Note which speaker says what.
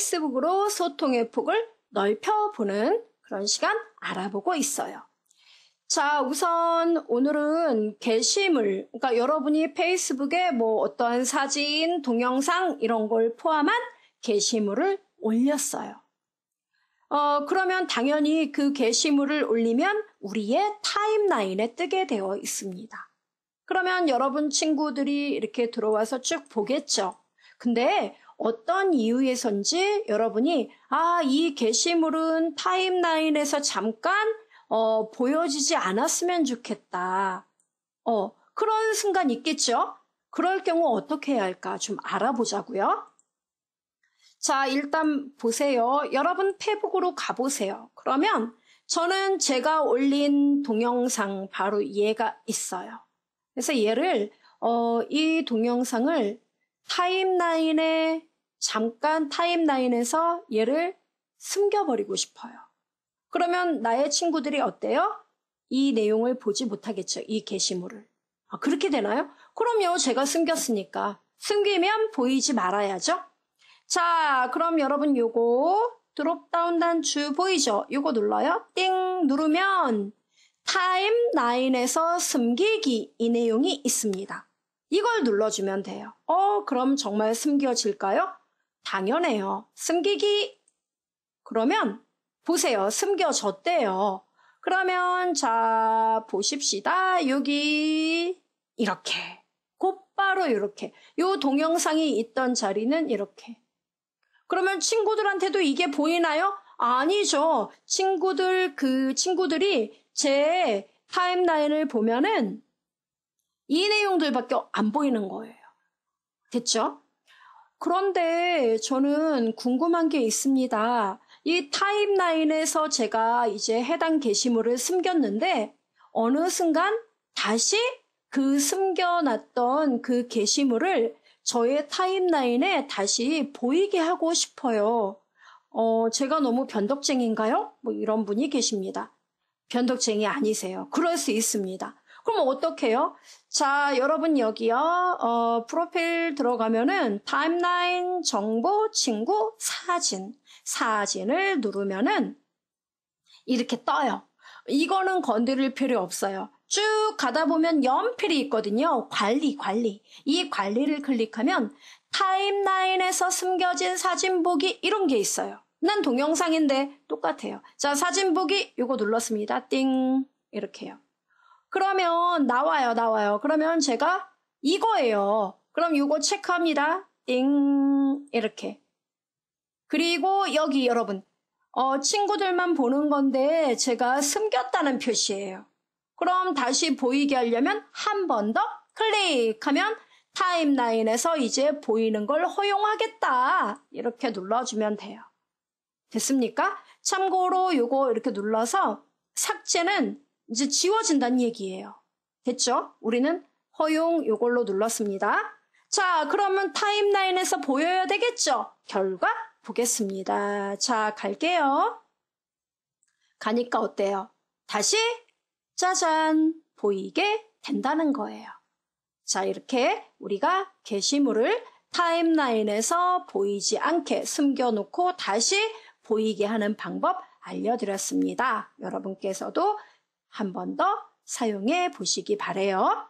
Speaker 1: 페이스북으로 소통의 폭을 넓혀보는 그런 시간 알아보고 있어요. 자, 우선 오늘은 게시물, 그러니까 여러분이 페이스북에 뭐 어떤 사진, 동영상 이런 걸 포함한 게시물을 올렸어요. 어, 그러면 당연히 그 게시물을 올리면 우리의 타임라인에 뜨게 되어 있습니다. 그러면 여러분 친구들이 이렇게 들어와서 쭉 보겠죠. 근데 어떤 이유에선지 여러분이 아, 이 게시물은 타임라인에서 잠깐 어, 보여지지 않았으면 좋겠다. 어, 그런 순간 있겠죠? 그럴 경우 어떻게 해야 할까 좀 알아보자고요. 자, 일단 보세요. 여러분 페북으로 가보세요. 그러면 저는 제가 올린 동영상 바로 얘가 있어요. 그래서 얘를 어, 이 동영상을 타임라인에 잠깐 타임라인에서 얘를 숨겨버리고 싶어요. 그러면 나의 친구들이 어때요? 이 내용을 보지 못하겠죠. 이 게시물을. 아, 그렇게 되나요? 그럼요. 제가 숨겼으니까. 숨기면 보이지 말아야죠. 자, 그럼 여러분 요거 드롭다운 단추 보이죠? 요거 눌러요. 띵 누르면 타임라인에서 숨기기 이 내용이 있습니다. 이걸 눌러주면 돼요. 어, 그럼 정말 숨겨질까요? 당연해요. 숨기기! 그러면 보세요. 숨겨졌대요. 그러면 자, 보십시다. 여기 이렇게 곧바로 이렇게 요 동영상이 있던 자리는 이렇게 그러면 친구들한테도 이게 보이나요? 아니죠. 친구들 그 친구들이 제 타임라인을 보면은 이 내용들밖에 안 보이는 거예요. 됐죠? 그런데 저는 궁금한 게 있습니다. 이 타임라인에서 제가 이제 해당 게시물을 숨겼는데 어느 순간 다시 그 숨겨놨던 그 게시물을 저의 타임라인에 다시 보이게 하고 싶어요. 어, 제가 너무 변덕쟁인가요? 뭐 이런 분이 계십니다. 변덕쟁이 아니세요. 그럴 수 있습니다. 그럼 어떡해요? 자, 여러분 여기요. 어, 프로필 들어가면은 타임라인 정보 친구 사진 사진을 누르면은 이렇게 떠요. 이거는 건드릴 필요 없어요. 쭉 가다 보면 연필이 있거든요. 관리, 관리. 이 관리를 클릭하면 타임라인에서 숨겨진 사진 보기 이런 게 있어요. 난 동영상인데 똑같아요. 자, 사진 보기 이거 눌렀습니다. 띵. 이렇게요. 그러면 나와요, 나와요. 그러면 제가 이거예요. 그럼 이거 체크합니다. 띵 이렇게. 그리고 여기 여러분 어, 친구들만 보는 건데 제가 숨겼다는 표시예요. 그럼 다시 보이게 하려면 한 번 더 클릭하면 타임라인에서 이제 보이는 걸 허용하겠다. 이렇게 눌러주면 돼요. 됐습니까? 참고로 이거 이렇게 눌러서 삭제는 이제 지워진다는 얘기예요. 됐죠? 우리는 허용 요걸로 눌렀습니다. 자, 그러면 타임라인에서 보여야 되겠죠? 결과 보겠습니다. 자, 갈게요. 가니까 어때요? 다시 짜잔 보이게 된다는 거예요. 자, 이렇게 우리가 게시물을 타임라인에서 보이지 않게 숨겨놓고 다시 보이게 하는 방법 알려드렸습니다. 여러분께서도 한번더 사용해 보시기 바래요.